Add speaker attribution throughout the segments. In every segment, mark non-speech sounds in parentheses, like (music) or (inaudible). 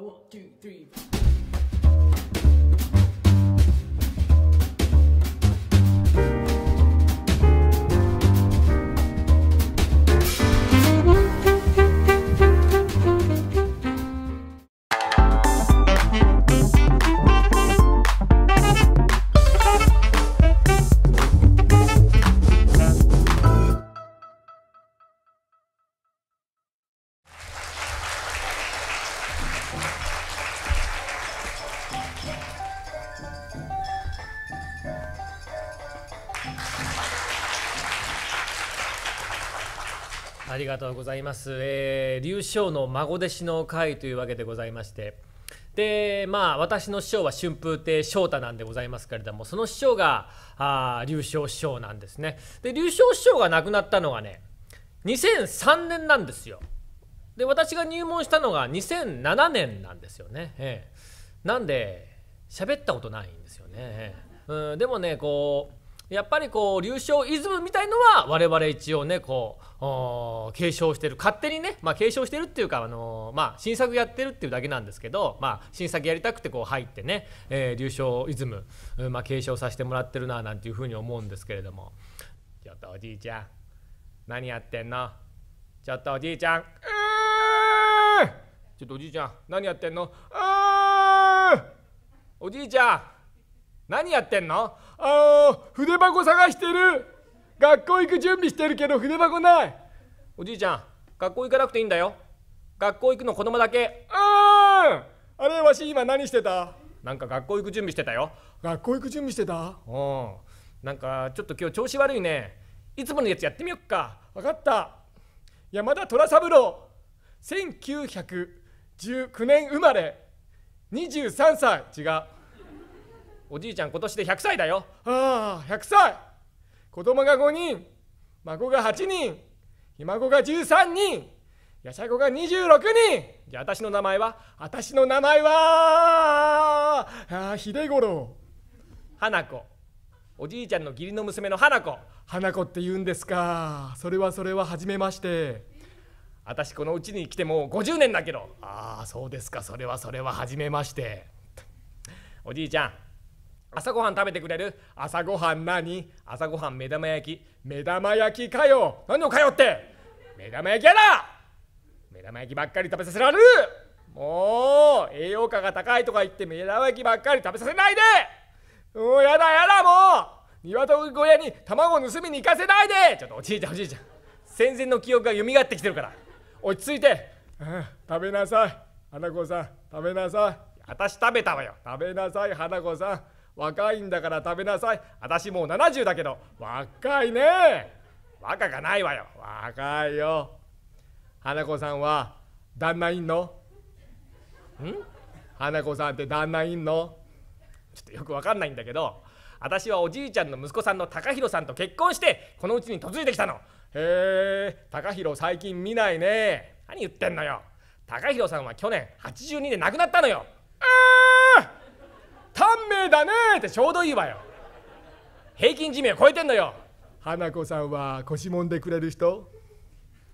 Speaker 1: one, two, three. がとうございます。えー、劉将の孫弟子の会というわけでございまして。でまあ私の師匠は春風亭昇太なんでございますけれどもその師匠があ劉将師匠なんですねで劉将師匠が亡くなったのがね2003年なんですよで私が入門したのが2007年なんですよね、ええ、なんで喋ったことないんですよね、えうん、でもねこうやっぱりこう流暢イズムみたいのは我々一応ねこう継承してる勝手にね、まあ、継承してるっていうか、あのー、まあ、新作やってるっていうだけなんですけど、まあ、新作やりたくてこう入ってね、えー、流暢イズム、まあ、継承させてもらってるななんていうふうに思うんですけれどもちょっとおじいちゃん何やってんのちょっとおじいちゃんちょっとおじいちゃん何やってんのおじいちゃん何やってんのああ筆箱探してる学校行く準備してるけど筆箱ないおじいちゃん学校行かなくていいんだよ学校行くの子供だけうんあれわし今何してたなんか学校行く準備してたよ学校行く準備してたうんなんかちょっと今日調子悪いねいつものやつやってみよっか分かった山田虎三郎1919年生まれ23歳違うおじいちゃん今年で100歳だよああ100歳子供が5人孫が8人ひ孫が13人やさゃが26人じゃあ私の名前は私の名前はああ秀五郎花子おじいちゃんの義理の娘の花子花子って言うんですかそれはそれは初めまして私このうちに来てもう50年だけどああそうですかそれはそれは初めましておじいちゃん朝ごはん食べてくれる朝ごはん何朝ごはん目玉焼き目玉焼きかよ何をかよって目玉焼きやだ目玉焼きばっかり食べさせられるもう栄養価が高いとか言って目玉焼きばっかり食べさせないでもうやだやだもう鶏小屋に卵盗みに行かせないでちょっとおじいちゃんおじいちゃん戦前の記憶が蘇ってきてるから落ち着いて、うん、食べなさい花子さん食べなさい私食べたわよ食べなさい花子さん若いんだから食べなさい私もう70だけど若いね若がないわよ若いよ花子さんは旦那いんのん花子さんって旦那いんのちょっとよくわかんないんだけど私はおじいちゃんの息子さんの高弘さんと結婚してこのうちに嫁いできたのへえ高弘最近見ないね何言ってんのよ高弘さんは去年82で亡くなったのよああ短命だねってちょうどいいわよ平均寿命超えてんのよ花子さんは腰もんでくれる人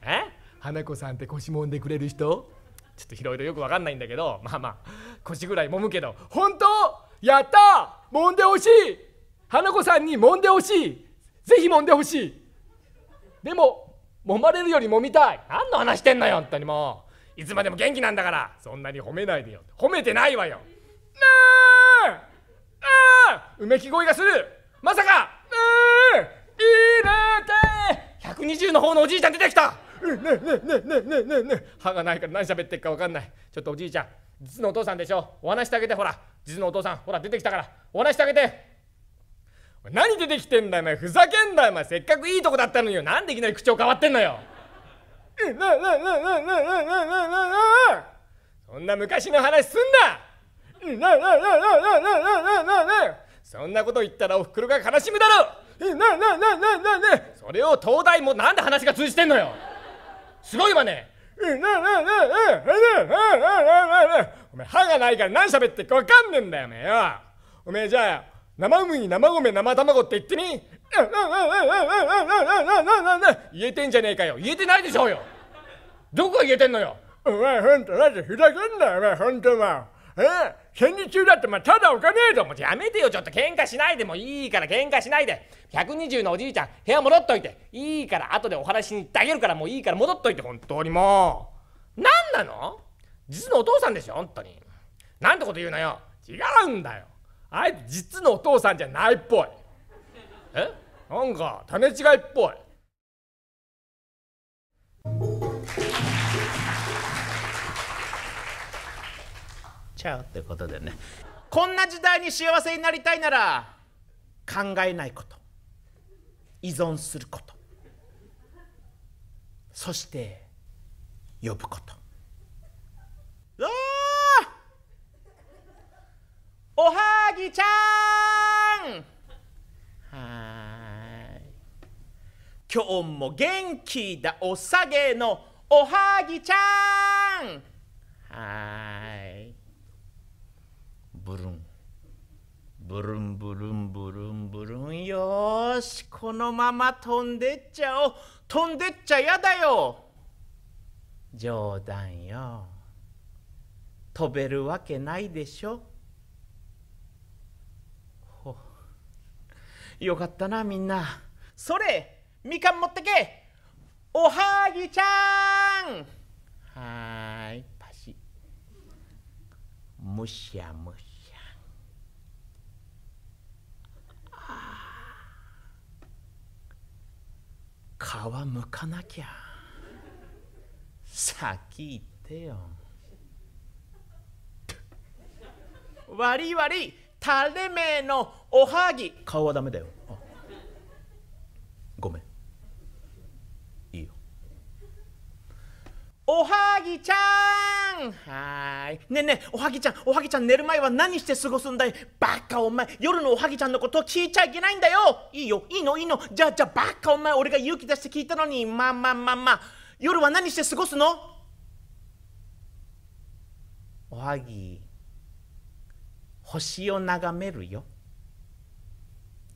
Speaker 1: え花子さんって腰もんでくれる人ちょっといろいろよくわかんないんだけどまあまあ腰ぐらい揉むけど本当やった揉んでほしい花子さんに揉んでほしいぜひ揉んでほしいでも揉まれるより揉みたい何の話してんのよ本当にもういつまでも元気なんだからそんなに褒めないでよ褒めてないわよなああうめき声がするまさかうん。いれて120の方のおじいちゃん出てきたねねねねねねね歯がないから何喋ってっか分かんないちょっとおじいちゃん実のお父さんでしょお話してあげてほら実のお父さんほら出てきたからお話してあげて何出てきてんだよお前ふざけんなよお前せっかくいいとこだったのになんでいきなり口調変わってんのよそんな昔の話すんなねえねえねえねえねえねえねえそんなこと言ったらおふくろが悲しむだろねえねえねえねえねえそれを東大もなんで話が通じてんのよすごいわねねえねえねえねえねえねえねえねえお前歯がないから何喋ってかわかんねえんだよおめよおめえじゃあ生麦生米生卵って言ってみ言えてんじゃねえかよ言えてないでしょうよどこが言えてんのよお前ほんとマジひどくんだよお前ほんとまええ戦中だってまあただおかねえぞもうやめてよちょっと喧嘩しないでもいいから喧嘩しないで120のおじいちゃん部屋戻っといていいから後でお話しに行ってあげるからもういいから戻っといて本当にもう何なの実のお父さんでしょ本当になんてこと言うなよ違うんだよあいつ実のお父さんじゃないっぽいえなんか種違いっぽい
Speaker 2: ちゃうってことでねこんな時代に幸せになりたいなら考えないこと依存することそして呼ぶことおはぎちゃんはい今日も元気だおさげのおはぎちゃんはいブルンブルンブルンブルンブルンよしこのまま飛んでっちゃおう飛んでっちゃやだよ冗談よ飛べるわけないでしょほよかったなみんなそれみかん持ってけおはぎちゃんはーいパシむしゃむしゃ皮むかなきゃ先言ってよ割り割り垂れ目のおはぎ顔はダメだよごめんいいよおはぎちゃんはいねえねえおはぎちゃんおはぎちゃん寝る前は何して過ごすんだいバカお前夜のおはぎちゃんのこと聞いちゃいけないんだよいいよいいのいいのじゃあじゃあバカお前俺が勇気出して聞いたのにまあまあまあまあ夜は何して過ごすのおはぎ星を眺めるよ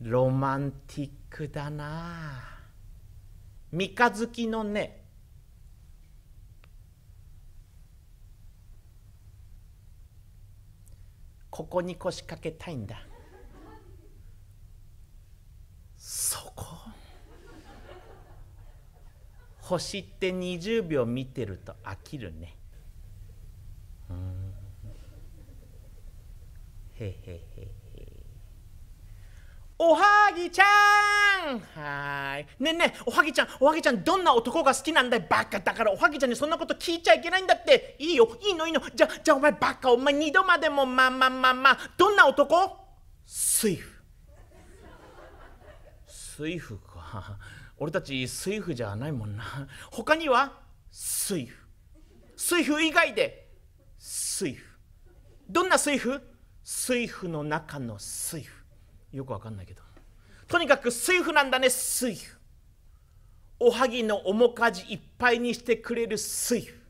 Speaker 2: ロマンティックだな三日月のねここに腰掛けたいんだそこ星って20秒見てると飽きるねうんへへへへおはぎちゃんはいねえねえおはぎちゃんおはぎちゃんどんな男が好きなんだいバカだからおはぎちゃんにそんなこと聞いちゃいけないんだっていいよいいのいいのじゃじゃお前バカお前二度までもまあまあまあまあどんな男水夫水夫か俺たち水夫じゃないもんな他には水夫水夫以外で水夫どんな水夫水夫の中の水夫よくわかんないけどとにかく水夫なんだね水夫おはぎの面かじいっぱいにしてくれる水夫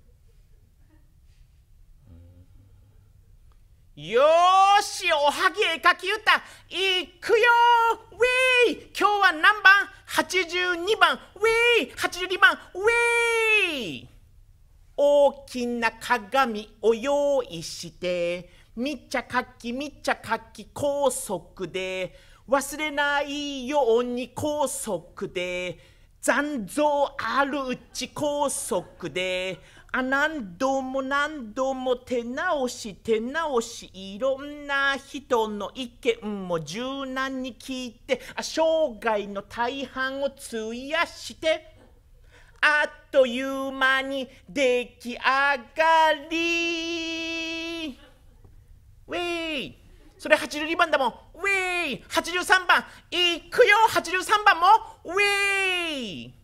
Speaker 2: よーしおはぎ絵描き歌いくよウェイ今日は何番 ?82 番ウェイ82番ウェイ大きな鏡を用意してみっちゃかきみっちゃかき高速で忘れないように高速で残像あるうち高速であ何度も何度も手直し手直しいろんな人の意見も柔軟に聞いてあ生涯の大半を費やしてあっという間に出来上がりウェイそれ82番だもんウェイ83番いくよ83番もウェイ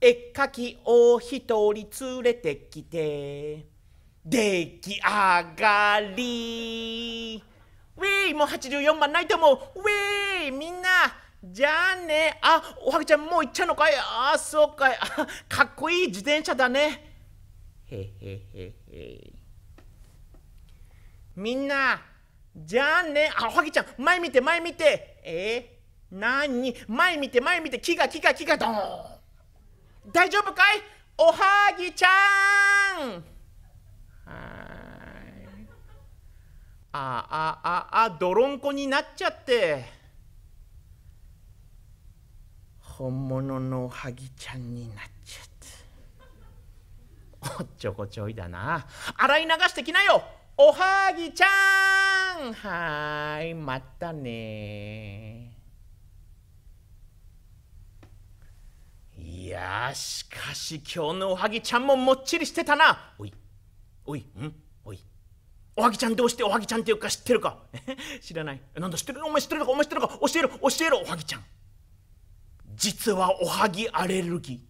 Speaker 2: 絵描きを一人連れてきて出来上がりウェイもう84番ないと思うウェイみんなじゃあねあおはぎちゃんもう行っちゃうのかいあそうかいかっこいい自転車だねへへへへみんなじゃあねあおはぎちゃん前見て前見てえー、なに前見て前見て木が木が木がドン大丈夫かいおはぎちゃんはいああああロんこになっちゃって本物のおはぎちゃんになっちゃっておっちょこちょいだな洗い流してきなよおはぎちゃんはいまたねいやしかし今日のおはぎちゃんももっちりしてたなおいおいんおいおはぎちゃんどうしておはぎちゃんっていうか知ってるか (laughs) 知らないなんだ知ってるお前知ってるかお前知ってるか教えろ教えろおはぎちゃん実はおはぎアレルギー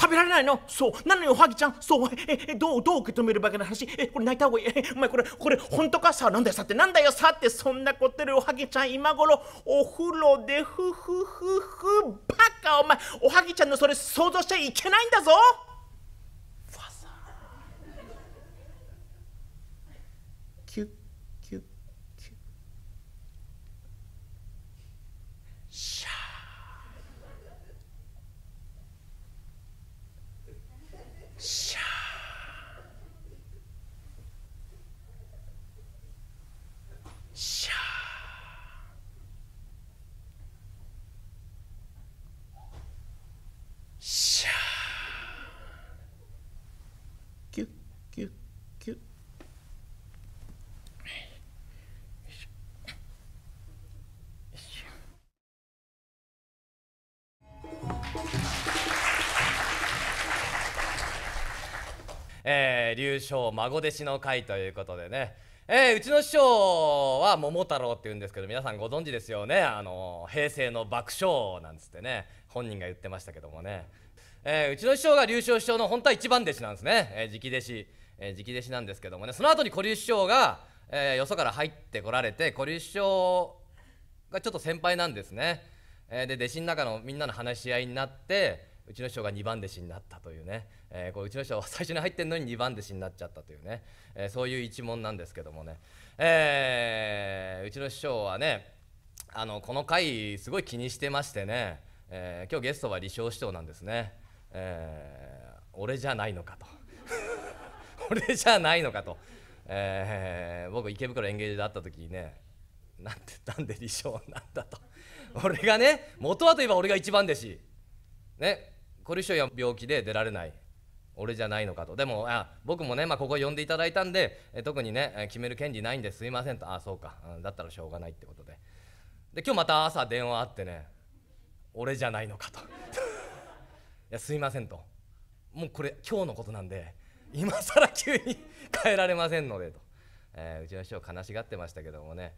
Speaker 2: 食べられないのそうなのよはぎちゃんそうええどうどう受け止めるばけの話えこれ泣いた方がいいえお前これこれ本当かさなんだよさってなんだよさってそんなこってるおはぎちゃん今頃お風呂でふふふふバカお前おはぎちゃんのそれ想像しちゃいけないんだぞ
Speaker 3: えー、竜将孫弟子の会ということでね、えー、うちの師匠は桃太郎っていうんですけど皆さんご存知ですよねあの平成の爆笑なんつってね本人が言ってましたけどもね、えー、うちの師匠が竜将師匠の本当は一番弟子なんですね、えー、直弟子、えー、直弟子なんですけどもねその後に古流師匠が、えー、よそから入ってこられて小竜師匠がちょっと先輩なんですね。えー、で弟子の中のみんなの話し合いになってうちの師匠が2番弟子になったというね、えー、こううちの師匠は最初に入ってるのに2番弟子になっちゃったというね、えー、そういう一問なんですけどもね、えー、うちの師匠はねあのこの回すごい気にしてましてね、えー、今日ゲストは李承師匠なんですね、えー、俺じゃないのかと (laughs) 俺じゃないのかと、えー、僕池袋演芸場で会った時にねなんてたんで李承なんだと。(laughs) 俺がね元はといえば俺が一番弟子ねこれ以上は病気で出られない俺じゃないのかとでもあ僕もね、まあ、ここ呼んでいただいたんでえ特にね決める権利ないんですいませんとあそうか、うん、だったらしょうがないってことでで今日また朝電話あってね俺じゃないのかと (laughs) いやすいませんともうこれ今日のことなんで今更急に変 (laughs) えられませんのでと、えー、うちの師匠悲しがってましたけどもね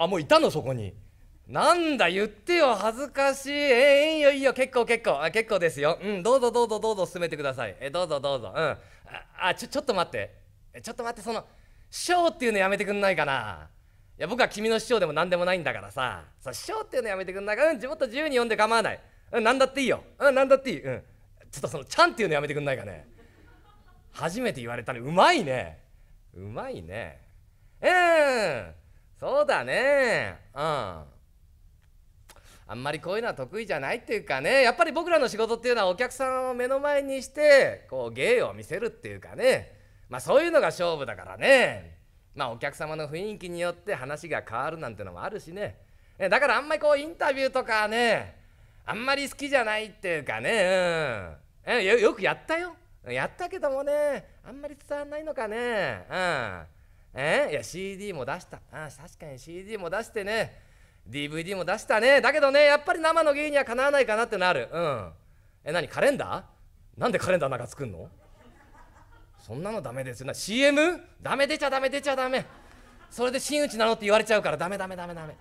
Speaker 3: あもういたのそこになんだ言ってよ恥ずかしいえー、いいよいいよ結構結構あ結構ですようんどうぞどうぞどうぞ進めてくださいえどうぞどうぞうんああちょちょっと待ってちょっと待ってその師匠っていうのやめてくんないかないや僕は君の師匠でも何でもないんだからさそう師匠っていうのやめてくんないかうん自分と自由に呼んで構わないうん何だっていいようん何だっていいうんちょっとそのちゃんっていうのやめてくんないかね初めて言われたねうまいねうまいねうんそうだねうんあんまりこういうのは得意じゃないっていうかねやっぱり僕らの仕事っていうのはお客さんを目の前にしてこう芸を見せるっていうかねまあそういうのが勝負だからねまあお客様の雰囲気によって話が変わるなんてのもあるしねだからあんまりこうインタビューとかねあんまり好きじゃないっていうかねうんよくやったよやったけどもねあんまり伝わんないのかねうんえー、いや CD も出したあ確かに CD も出してね DVD も出したねだけどねやっぱり生の芸にはかなわないかなってなるうんえ何カレンダーなんでカレンダーなんか作んのそんなのダメですよな CM? ダメ出ちゃダメ出ちゃダメそれで真打ちなのって言われちゃうからダメダメダメダメ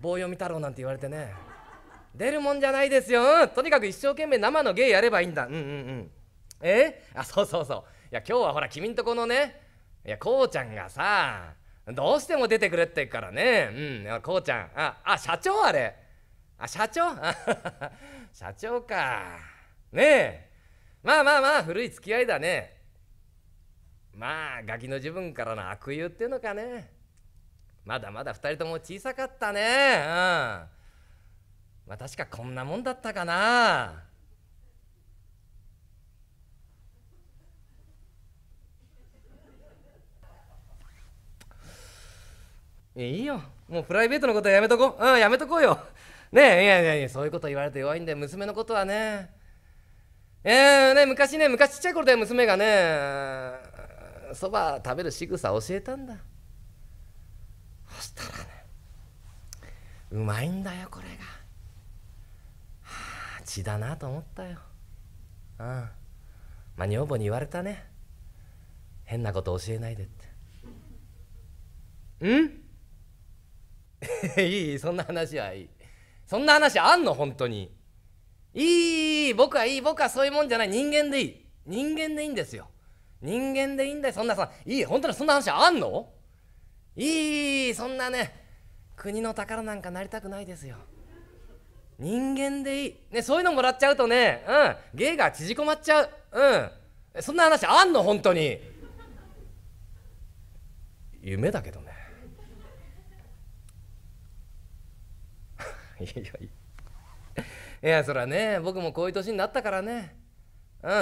Speaker 3: 棒読み太郎なんて言われてね出るもんじゃないですよ、うん、とにかく一生懸命生の芸やればいいんだうんうんうんえあそうそうそういや今日はほら君んとこのねいやこうちゃんがさどうしても出てくれって言うからねうんこうちゃんああ社長あれあ社長 (laughs) 社長かねえまあまあまあ古い付き合いだねまあガキの自分からの悪友っていうのかねまだまだ2人とも小さかったねうんまあ確かこんなもんだったかないいよもうプライベートのことはやめとこううんやめとこうよねえいやいやいやそういうこと言われて弱いんで娘のことはねえー、ね昔ね昔ちっちゃい頃で娘がねそば食べる仕草教えたんだそしたらねうまいんだよこれがはあ血だなと思ったようんまあ女房に言われたね変なこと教えないでってうん (laughs) いいそんな話はいいそんな話あんの本当にいい僕はいい僕はそういうもんじゃない人間でいい人間でいいんですよ人間でいいんだよそんなさいい本当にそんな話あんのいいそんなね国の宝なんかなりたくないですよ人間でいい、ね、そういうのもらっちゃうとね、うん、芸が縮こまっちゃう、うん、そんな話あんの本当に夢だけどねいやいやいや (laughs) そらね僕もこういう年になったからねう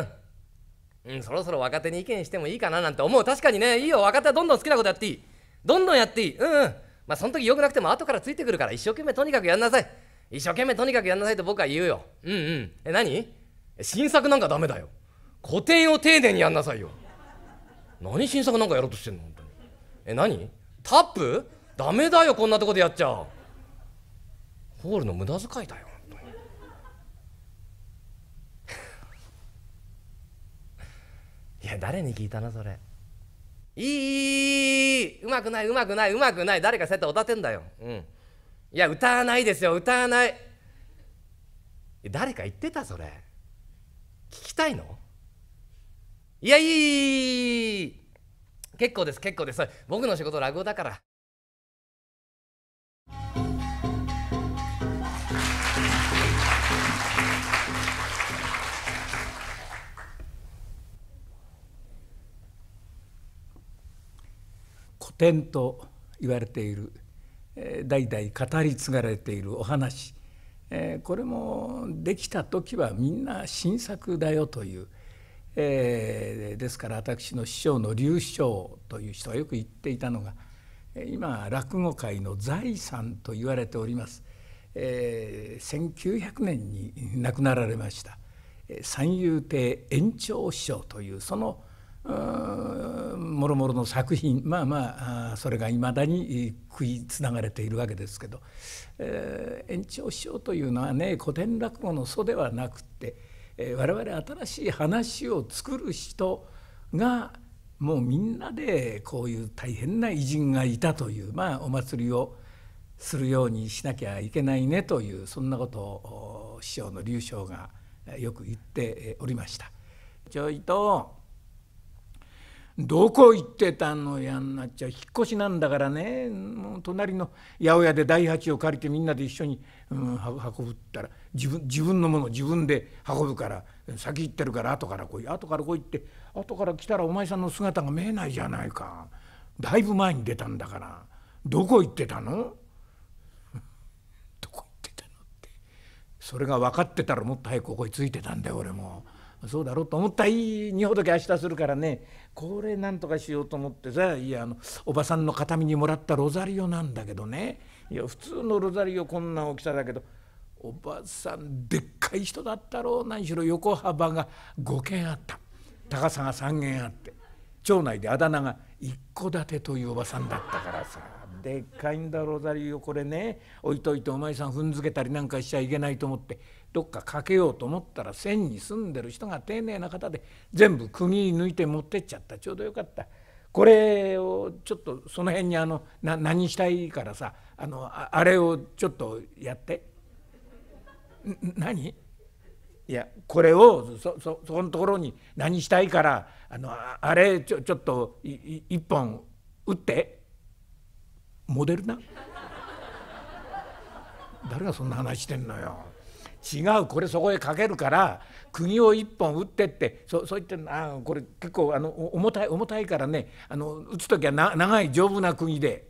Speaker 3: ん、うん、そろそろ若手に意見してもいいかななんて思う確かにねいいよ若手はどんどん好きなことやっていいどんどんやっていいうんうんまあその時よくなくても後からついてくるから一生懸命とにかくやんなさい一生懸命とにかくやんなさいと僕は言うようんうんえ何新作なんかダメだよ古典を丁寧にやんなさいよ何新作なんかやろうとしてんの本当にえ何タップダメだよこんなとこでやっちゃうホールの無駄遣いだよ本当に (laughs) いや誰に聞いたなそれいいうまくないうまくないうまくない誰かそうやって歌ってんだよ、うん、いや歌わないですよ歌わない誰か言ってたそれ聞きたいのいやいい結構です結構です僕の仕事落語だから
Speaker 4: 点と言われている代々語り継がれているお話これもできた時はみんな新作だよという、えー、ですから私の師匠の劉師匠という人がよく言っていたのが今落語界の財産と言われております、えー、1900年に亡くなられました三遊亭円朝師匠というそのもろもろの作品まあまあそれがいまだに食いつながれているわけですけど、えー、延長師匠というのはね古典落語の祖ではなくて、えー、我々新しい話を作る人がもうみんなでこういう大変な偉人がいたという、まあ、お祭りをするようにしなきゃいけないねというそんなことを師匠の劉将がよく言っておりました。ちょいとどこ行ってたのやんなっちゃ引っ越しなんだからね隣の八百屋で第八を借りてみんなで一緒に、うん、運ぶったら自分自分のもの自分で運ぶから先行ってるから後から来い後から来いって後から来たらお前さんの姿が見えないじゃないかだいぶ前に出たんだからどこ行ってたの (laughs) どこ行ってたのってそれが分かってたらもっと早くここに着いてたんだよ俺も。そうだろうと思ったいい2ほどけ明日するからねこれなんとかしようと思ってさいやあのおばさんの形見にもらったロザリオなんだけどねいや普通のロザリオこんな大きさだけどおばさんでっかい人だったろう何しろ横幅が5軒あった高さが3軒あって町内であだ名が一戸建てというおばさんだったからさでっかいんだロザリーをこれね置いといてお前さん踏んづけたりなんかしちゃいけないと思ってどっかかけようと思ったら線に住んでる人が丁寧な方で全部釘抜いて持ってっちゃったちょうどよかった。これをちょっとその辺にあのな何したいからさあのあれをちょっとやって。何いやこれをそそそこのところに何したいからあのあれちょちょっと一本打ってモデルな誰がそんな話してんのよ違うこれそこへかけるから釘を一本打ってってそそう言ってあこれ結構あの重たい重たいからねあの打つ時はな長い丈夫な釘で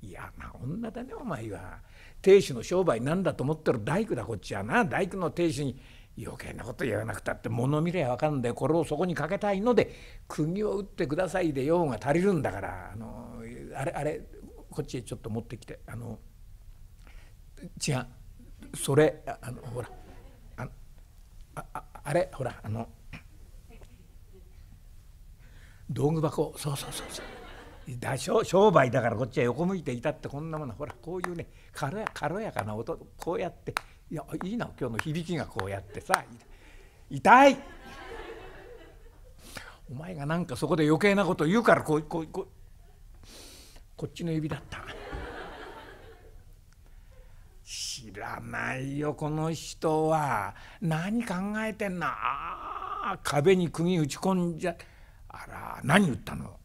Speaker 4: いやな女だねお前は。亭主の商売なんだと思ってる大工だこっちはな大工の亭主に余計なこと言わなくたって物見りゃ分かるんでこれをそこにかけたいので釘を打ってくださいで用が足りるんだからあのあれあれこっちへちょっと持ってきてあの違うそれあのほらあああれほらあの道具箱そうそうそうそうだ商商売だからこっちは横向いていたってこんなものほらこういうね軽や軽やかな音こうやっていやいいな今日の響きがこうやってさ痛いお前がなんかそこで余計なこと言うからこうこうこうこっちの指だった知らないよこの人は何考えてんなあ壁に釘打ち込んじゃあら何言ったの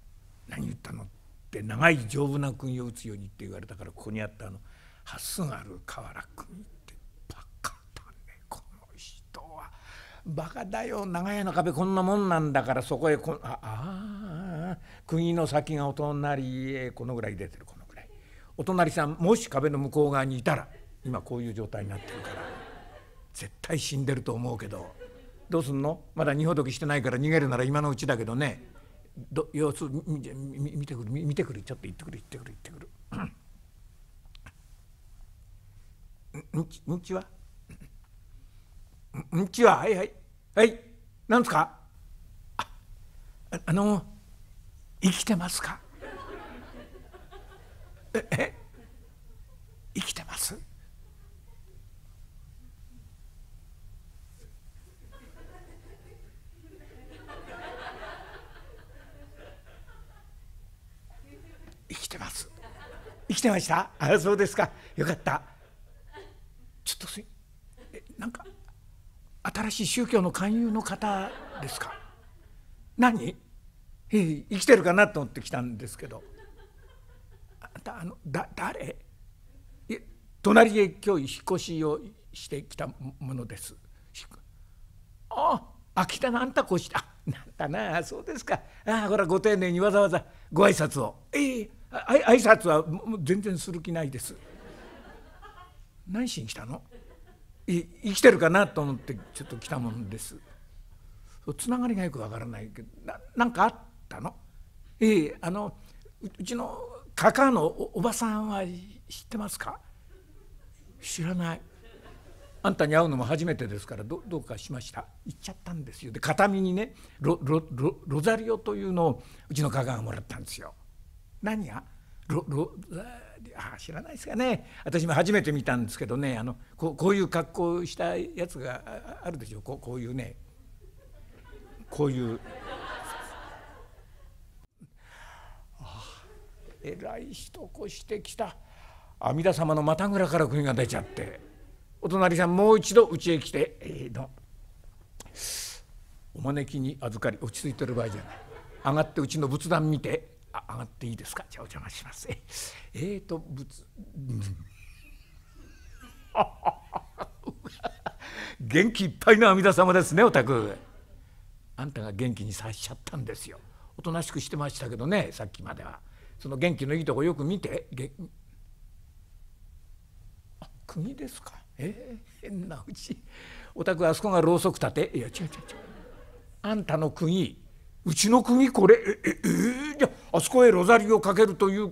Speaker 4: 何言ったのって長い丈夫な釘を打つようにって言われたからここにあったあの「はっすがある瓦釘」バカだよ長屋の壁こんなもんなんだからそこへこああ釘の先がお隣へこのぐらい出てるこのぐらいお隣さんもし壁の向こう側にいたら今こういう状態になってるから絶対死んでると思うけどどうすんのまだ二ほどきしてないから逃げるなら今のうちだけどねど様子見てくる見てくるちょっと行ってくる行ってくる行ってくる。うん、ちは「うんちははいはいはいなんですかあ」あの生きてますか?」ええ生きてます生きてます生きてましたあそうですかよかったちょっとすいえなんか新しい宗教の勧誘の方ですか何生きてるかなと思って来たんですけどあんたあのだ誰隣へ今日引っ越しをしてきたものですああ秋田のあんたこうしたあなんだなそうですかああほらご丁寧にわざわざご挨拶をええー、挨拶は全然する気ないです何しに来たのい生きてるかなと思ってちょっと来たもんですつながりがよくわからないけどなんかあったのええあのうちのカカのおばさんは知ってますか知らないあんたに会うのも初めてですからどうかしました行っちゃったんですよで片見にねロザリオというのをうちのカカがもらったんですよ何がロロあ知らないですかね私も初めて見たんですけどねあのここういう格好したやつがあるでしょここういうねこういう。えらい人越してきた阿弥陀様の股ぐらから国が出ちゃってお隣さんもう一度うちへ来て、えー、のお招きに預かり落ち着いてる場合じゃない上がってうちの仏壇見てあ上がっていいですかじゃあお邪魔しますええーと、と仏 (laughs) 元気いっぱいの阿弥陀様ですねお宅あんたが元気にさしちゃったんですよおとなしくしてましたけどねさっきまではその元気のいいとこよく見てげあ国ですかえー、変なうちお宅あそこがろうそく立ていや違う違う違うあんたの国うちの国これええー、じゃあそこへロザリをかけるという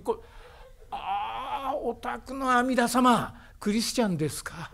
Speaker 4: ああお宅の阿弥陀様クリスチャンですか。